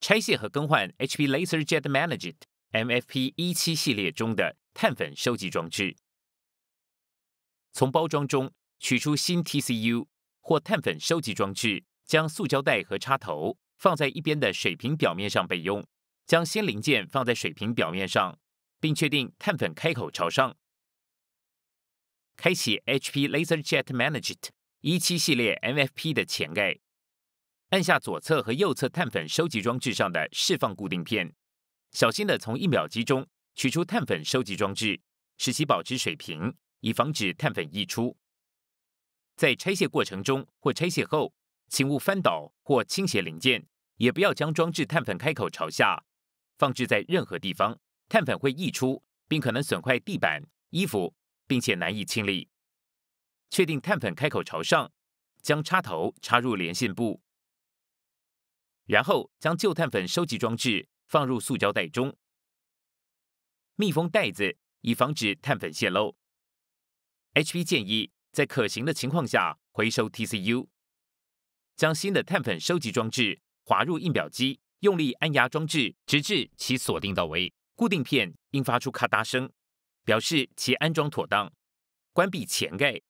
拆卸和更换 HP LaserJet Managed MFP 一七系列中的碳粉收集装置。从包装中取出新 TCU 或碳粉收集装置，将塑胶袋和插头放在一边的水平表面上备用。将新零件放在水平表面上，并确定碳粉开口朝上。开启 HP LaserJet Managed 一七系列 MFP 的前盖。按下左侧和右侧碳粉收集装置上的释放固定片，小心的从一秒机中取出碳粉收集装置，使其保持水平，以防止碳粉溢出。在拆卸过程中或拆卸后，请勿翻倒或倾斜零件，也不要将装置碳粉开口朝下放置在任何地方，碳粉会溢出，并可能损坏地板、衣服，并且难以清理。确定碳粉开口朝上，将插头插入连线部。然后将旧碳粉收集装置放入塑胶袋中，密封袋子以防止碳粉泄漏。HP 建议在可行的情况下回收 TCU。将新的碳粉收集装置滑入印表机，用力按压装置，直至其锁定到位。固定片应发出咔嗒声，表示其安装妥当。关闭前盖。